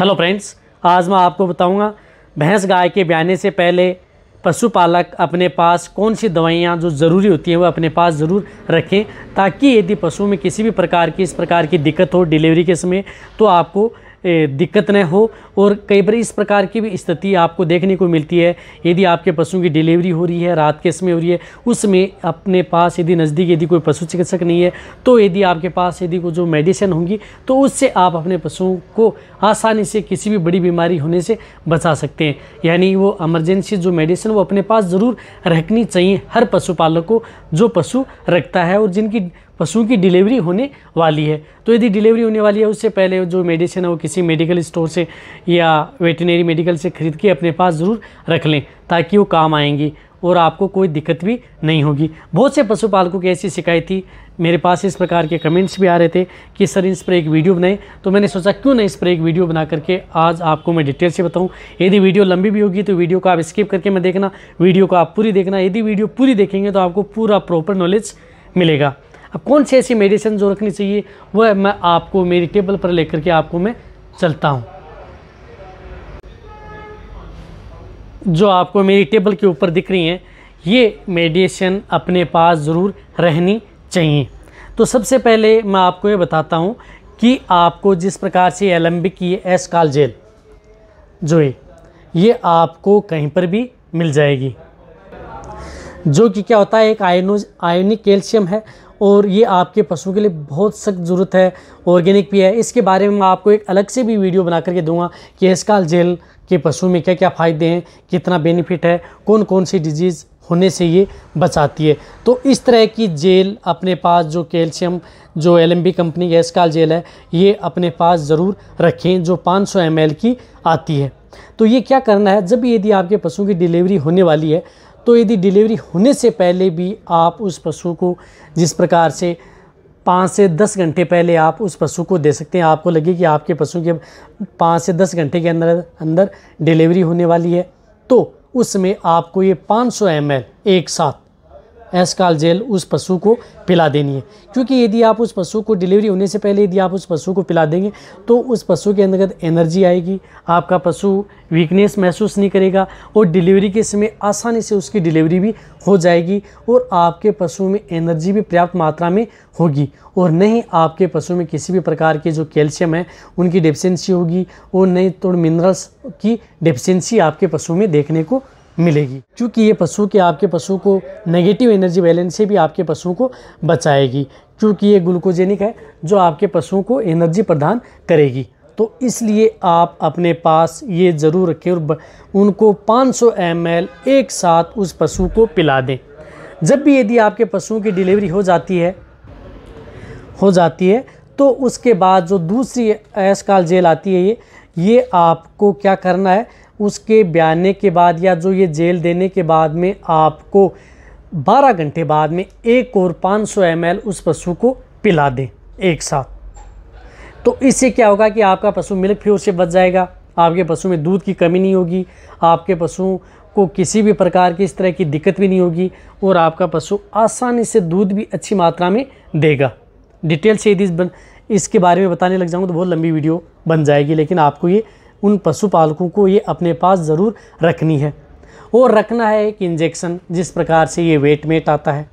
hello friends आज मैं आपको बताऊंगा भैंस गाय के ब्याने से पहले पशुपालक अपने पास कौन सी दवाइयाँ जो ज़रूरी होती हैं वो अपने पास ज़रूर रखें ताकि यदि पशु में किसी भी प्रकार की इस प्रकार की दिक्कत हो डिलीवरी के समय तो आपको दिक्कत न हो और कई बार इस प्रकार की भी स्थिति आपको देखने को मिलती है यदि आपके पशुओं की डिलीवरी हो रही है रात के समय हो रही है उसमें अपने पास यदि नज़दीक यदि कोई पशु चिकित्सक नहीं है तो यदि आपके पास यदि कोई जो मेडिसिन होंगी तो उससे आप अपने पशुओं को आसानी से किसी भी बड़ी बीमारी होने से बचा सकते हैं यानी वो एमरजेंसी जो मेडिसिन वो अपने पास ज़रूर रखनी चाहिए हर पशुपालक को जो पशु रखता है और जिनकी पशुओं की डिलीवरी होने वाली है तो यदि डिलीवरी होने वाली है उससे पहले जो मेडिसिन है वो किसी मेडिकल स्टोर से या वेटनरी मेडिकल से ख़रीद के अपने पास ज़रूर रख लें ताकि वो काम आएंगी और आपको कोई दिक्कत भी नहीं होगी बहुत से पशुपालकों की ऐसी शिकायत थी मेरे पास इस प्रकार के कमेंट्स भी आ रहे थे कि सर इस पर एक वीडियो बनाए तो मैंने सोचा क्यों ना इस पर एक वीडियो बना करके आज आपको मैं डिटेल से बताऊं यदि वीडियो लंबी भी होगी तो वीडियो को आप स्किप करके मैं देखना वीडियो को आप पूरी देखना यदि वीडियो पूरी देखेंगे तो आपको पूरा प्रॉपर नॉलेज मिलेगा अब कौन सी ऐसी मेडिसिन जो रखनी चाहिए वह मैं आपको मेरी टेबल पर लेकर के आपको मैं चलता हूँ जो आपको मेरी टेबल के ऊपर दिख रही हैं ये मेडिसिन अपने पास ज़रूर रहनी चाहिए तो सबसे पहले मैं आपको ये बताता हूँ कि आपको जिस प्रकार से एलम्बिक की एस काल जेल जो है ये आपको कहीं पर भी मिल जाएगी जो कि क्या होता है एक आयनोज आयोनिक कैल्शियम है और ये आपके पशुओं के लिए बहुत सख्त ज़रूरत है ऑर्गेनिक भी है इसके बारे में मैं आपको एक अलग से भी वीडियो बना करके दूंगा कि इसकाल जेल के पशु में क्या क्या फ़ायदे हैं कितना बेनिफिट है कौन कौन सी डिजीज़ होने से ये बचाती है तो इस तरह की जेल अपने पास जो कैल्शियम जो एल कंपनी गैस काल जेल है ये अपने पास ज़रूर रखें जो 500 सौ की आती है तो ये क्या करना है जब यदि आपके पशुओं की डिलीवरी होने वाली है तो यदि डिलीवरी होने से पहले भी आप उस पशु को जिस प्रकार से पाँच से दस घंटे पहले आप उस पशु को दे सकते हैं आपको लगे कि आपके पशु के पाँच से दस घंटे के अंदर अंदर डिलीवरी होने वाली है तो उसमें आपको ये 500 सौ एक साथ एसकाल जेल उस पशु को पिला देनी है क्योंकि यदि आप उस पशु को डिलीवरी होने से पहले यदि आप उस पशु को पिला देंगे तो उस पशु के अंतर्गत एनर्जी आएगी आपका पशु वीकनेस महसूस नहीं करेगा और डिलीवरी के समय आसानी से उसकी डिलीवरी भी हो जाएगी और आपके पशु में एनर्जी भी पर्याप्त मात्रा में होगी और नहीं आपके पशु में किसी भी प्रकार के जो कैल्शियम है उनकी डिफिशेंसी होगी और नहीं तो मिनरल्स की डिफिशेंसी आपके पशु में देखने को मिलेगी क्योंकि ये पशु के आपके पशु को नेगेटिव एनर्जी बैलेंस से भी आपके पशु को बचाएगी क्योंकि ये ग्लूकोजेनिक है जो आपके पशुओं को एनर्जी प्रदान करेगी तो इसलिए आप अपने पास ये ज़रूर रखें और उनको 500 सौ एक साथ उस पशु को पिला दें जब भी यदि आपके पशुओं की डिलीवरी हो जाती है हो जाती है तो उसके बाद जो दूसरी एसकाल जेल आती है ये ये आपको क्या करना है उसके बयाने के बाद या जो ये जेल देने के बाद में आपको 12 घंटे बाद में एक और 500 सौ उस पशु को पिला दें एक साथ तो इससे क्या होगा कि आपका पशु मिल्क फ्यूर से बच जाएगा आपके पशु में दूध की कमी नहीं होगी आपके पशु को किसी भी प्रकार की इस तरह की दिक्कत भी नहीं होगी और आपका पशु आसानी से दूध भी अच्छी मात्रा में देगा डिटेल से यदि इसके बारे में बताने लग जाऊँगा तो बहुत लंबी वीडियो बन जाएगी लेकिन आपको ये उन पशुपालकों को ये अपने पास ज़रूर रखनी है और रखना है एक इंजेक्शन जिस प्रकार से ये वेट मेट आता है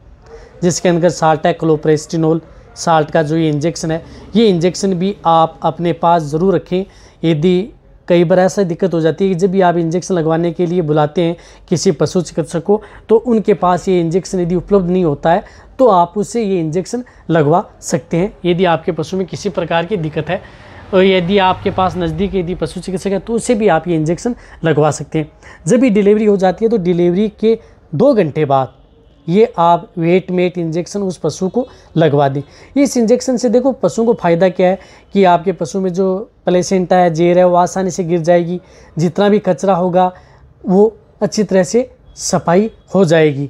जिसके अंदर साल्ट है क्लोप्रेस्टिनोल साल्ट का जो ये इंजेक्शन है ये इंजेक्शन भी आप अपने पास ज़रूर रखें यदि कई बार ऐसा दिक्कत हो जाती है कि जब भी आप इंजेक्शन लगवाने के लिए बुलाते हैं किसी पशु चिकित्सक को तो उनके पास ये इंजेक्शन यदि उपलब्ध नहीं होता है तो आप उससे ये इंजेक्शन लगवा सकते हैं यदि आपके पशु में किसी प्रकार की दिक्कत है और यदि आपके पास नज़दीक यदि पशु चिकित्सक है तो उसे भी आप ये इंजेक्शन लगवा सकते हैं जब ये डिलीवरी हो जाती है तो डिलीवरी के दो घंटे बाद ये आप वेट मेट इंजेक्शन उस पशु को लगवा दें इस इंजेक्शन से देखो पशु को फ़ायदा क्या है कि आपके पशु में जो प्लेसेंटा है जेर है वो आसानी से गिर जाएगी जितना भी कचरा होगा वो अच्छी तरह से सफाई हो जाएगी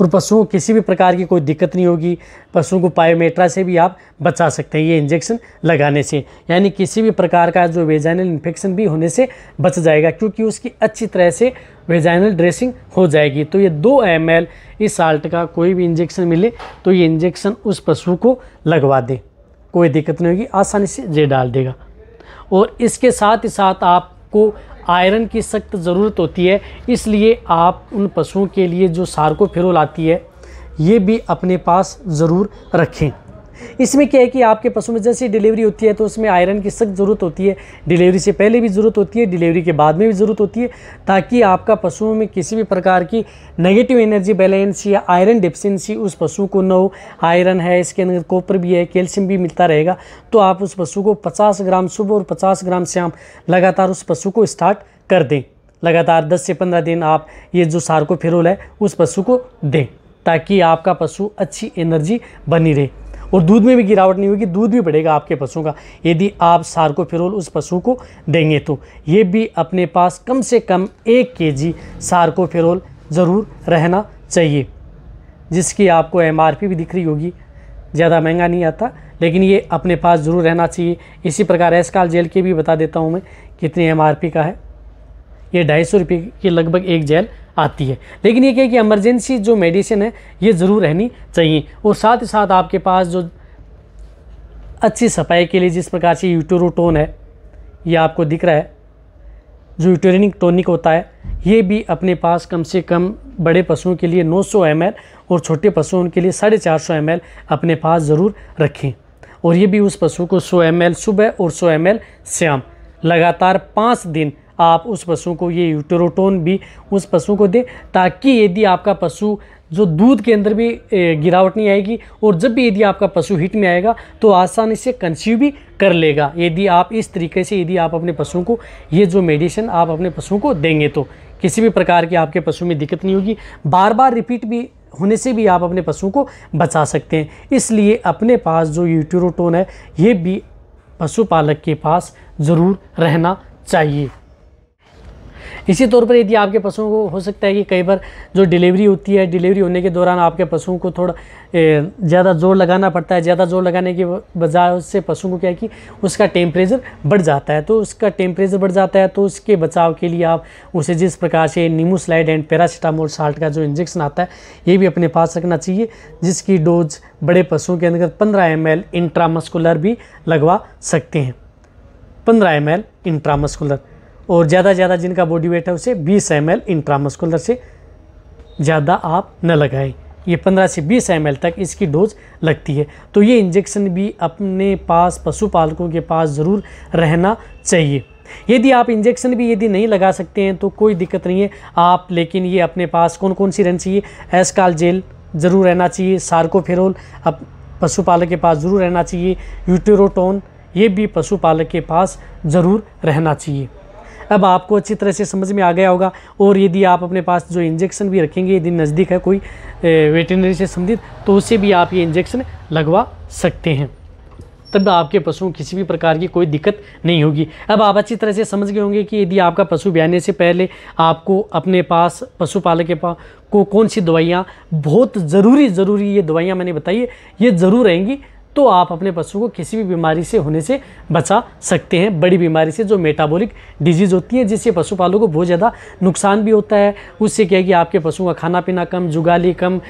और पशुओं को किसी भी प्रकार की कोई दिक्कत नहीं होगी पशुओं को पायोमेट्रा से भी आप बचा सकते हैं ये इंजेक्शन लगाने से यानी किसी भी प्रकार का जो वेजाइनल इन्फेक्शन भी होने से बच जाएगा क्योंकि उसकी अच्छी तरह से वेजाइनल ड्रेसिंग हो जाएगी तो ये दो एम इस साल्ट का कोई भी इंजेक्शन मिले तो ये इंजेक्शन उस पशु को लगवा दें कोई दिक्कत नहीं होगी आसानी से जे डाल देगा और इसके साथ ही साथ आपको आयरन की सख्त ज़रूरत होती है इसलिए आप उन पशुओं के लिए जो सार्कोफेरोल आती है ये भी अपने पास ज़रूर रखें इसमें क्या है कि आपके पशु में जैसे डिलीवरी होती है तो उसमें आयरन की सख्त ज़रूरत होती है डिलीवरी से पहले भी ज़रूरत होती है डिलीवरी के बाद में भी ज़रूरत होती है ताकि आपका पशुओं में किसी भी प्रकार की नेगेटिव एनर्जी बैलेंस या आयरन डिफिशेंसी उस पशु को न हो आयरन है इसके अंदर कॉपर भी है कैल्शियम भी मिलता रहेगा तो आप उस पशु को पचास ग्राम सुबह और पचास ग्राम शाम लगातार उस पशु को स्टार्ट कर दें लगातार 10 से 15 दिन आप ये जो सार्कोफेरोल है उस पशु को दें ताकि आपका पशु अच्छी एनर्जी बनी रहे और दूध में भी गिरावट नहीं होगी दूध भी बढ़ेगा आपके पशुओं का यदि आप सार्कोफिरोल उस पशु को देंगे तो ये भी अपने पास कम से कम एक के जी सार्कोफिरोल ज़रूर रहना चाहिए जिसकी आपको एम भी दिख रही होगी ज़्यादा महंगा नहीं आता लेकिन ये अपने पास ज़रूर रहना चाहिए इसी प्रकार एसकाल जेल के भी बता देता हूँ मैं कितनी एम का है ये ढाई सौ रुपये के लगभग एक जेल आती है लेकिन ये क्या है कि एमरजेंसी जो मेडिसिन है ये ज़रूर रहनी चाहिए और साथ ही साथ आपके पास जो अच्छी सफाई के लिए जिस प्रकार से यूटोरोटोन है ये आपको दिख रहा है जो यूटोरिनिक टोनिक होता है ये भी अपने पास कम से कम बड़े पशुओं के लिए 900 सौ और छोटे पशुओं के लिए साढ़े चार सौ अपने पास ज़रूर रखें और ये भी उस पशु को 100 एम सुबह और 100 एम शाम लगातार पाँच दिन आप उस पशु को ये यूटोरोटोन भी उस पशु को दें ताकि यदि आपका पशु जो दूध के अंदर भी गिरावट नहीं आएगी और जब भी यदि आपका पशु हिट में आएगा तो आसानी से कंसीव भी कर लेगा यदि आप इस तरीके से यदि आप अपने पशुओं को ये जो मेडिसिन आप अपने पशुओं को देंगे तो किसी भी प्रकार की आपके पशु में दिक्कत नहीं होगी बार बार रिपीट भी होने से भी आप अपने पशुओं को बचा सकते हैं इसलिए अपने पास जो यूटोरोटोन है ये भी पशुपालक के पास ज़रूर रहना चाहिए इसी तौर पर यदि आपके पशुओं को हो सकता है कि कई बार जो डिलीवरी होती है डिलीवरी होने के दौरान आपके पशुओं को थोड़ा ज़्यादा जोर लगाना पड़ता है ज़्यादा जोर लगाने के बजाय उससे पशुओं को क्या है कि उसका टेम्परेचर बढ़ जाता है तो उसका टेम्परेचर बढ़ जाता है तो उसके बचाव के लिए आप उसे जिस प्रकार से नीमोस्लाइड एंड पैरासीटामोल साल्ट का जो इंजेक्शन आता है ये भी अपने पास रखना चाहिए जिसकी डोज बड़े पशुओं के अंदर पंद्रह एम एल इंट्रामस्कुलर भी लगवा सकते हैं पंद्रह एम एल इंट्रामस्कुलर और ज़्यादा ज़्यादा जिनका बॉडी वेट है उसे बीस एम एल इंट्रामस्कुलर से ज़्यादा आप न लगाएं ये 15 से 20 एम तक इसकी डोज लगती है तो ये इंजेक्शन भी अपने पास पशुपालकों के पास ज़रूर रहना चाहिए यदि आप इंजेक्शन भी यदि नहीं लगा सकते हैं तो कोई दिक्कत नहीं है आप लेकिन ये अपने पास कौन कौन सी रहनी चाहिए एसकाल जेल ज़रूर रहना चाहिए सार्कोफेरोल अब पशुपालक के पास ज़रूर रहना चाहिए यूटेरोटोन ये भी पशुपालक के पास ज़रूर रहना चाहिए अब आपको अच्छी तरह से समझ में आ गया होगा और यदि आप अपने पास जो इंजेक्शन भी रखेंगे यदि नज़दीक है कोई वेटनरी से संबंधित तो उसे भी आप ये इंजेक्शन लगवा सकते हैं तब आपके पशुओं किसी भी प्रकार की कोई दिक्कत नहीं होगी अब आप अच्छी तरह से समझ गए होंगे कि यदि आपका पशु ब्याने से पहले आपको अपने पास पशुपालक के पास को कौन सी दवाइयाँ बहुत ज़रूरी ज़रूरी ये दवाइयाँ मैंने बताई ये ज़रूर रहेंगी तो आप अपने पशु को किसी भी बीमारी से होने से बचा सकते हैं बड़ी बीमारी से जो मेटाबॉलिक डिजीज़ होती है जिससे पशुपालों को बहुत ज़्यादा नुकसान भी होता है उससे क्या है कि आपके पशुओं का खाना पीना कम जुगाली कम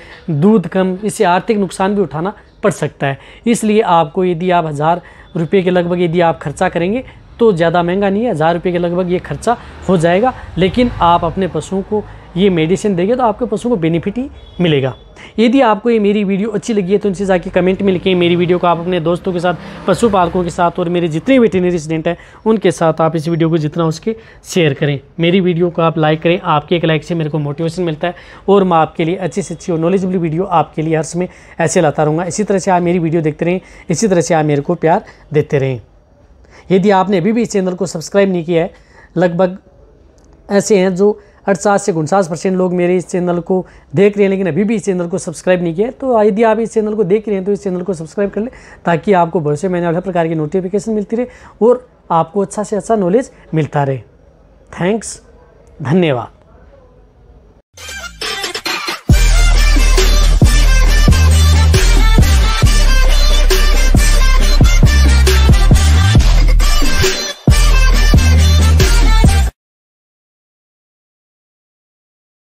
दूध कम इससे आर्थिक नुकसान भी उठाना पड़ सकता है इसलिए आपको यदि आप हज़ार रुपये के लगभग यदि आप खर्चा करेंगे तो ज़्यादा महंगा नहीं है हज़ार रुपये के लगभग ये खर्चा हो जाएगा लेकिन आप अपने पशुओं को ये मेडिसिन देंगे तो आपके पशु को बेनिफिट ही मिलेगा यदि आपको ये मेरी वीडियो अच्छी लगी है तो उनसे जाके कमेंट में लिखें मेरी वीडियो को आप अपने दोस्तों के साथ पशुपालकों के साथ और मेरे जितने वेटेनरी स्टूडेंट हैं उनके साथ आप इस वीडियो को जितना उसके शेयर करें मेरी वीडियो को आप लाइक करें आपके एक लाइक से मेरे को मोटिवेशन मिलता है और मैं आपके लिए अच्छी से अच्छी और नॉलेजबल वीडियो आपके लिए हर समय ऐसे लाता रहूँगा इसी तरह से आप मेरी वीडियो देखते रहें इसी तरह से आप मेरे को प्यार देते रहें यदि आपने अभी भी इस चैनल को सब्सक्राइब नहीं किया है लगभग ऐसे हैं जो अड़सास से उनचास परसेंट लोग मेरे इस चैनल को देख रहे हैं लेकिन अभी भी इस चैनल को सब्सक्राइब नहीं किया है तो यदि आप इस चैनल को देख रहे हैं तो इस चैनल को सब्सक्राइब कर लें ताकि आपको भविष्य में हर प्रकार की नोटिफिकेशन मिलती रहे और आपको अच्छा से अच्छा नॉलेज मिलता रहे थैंक्स धन्यवाद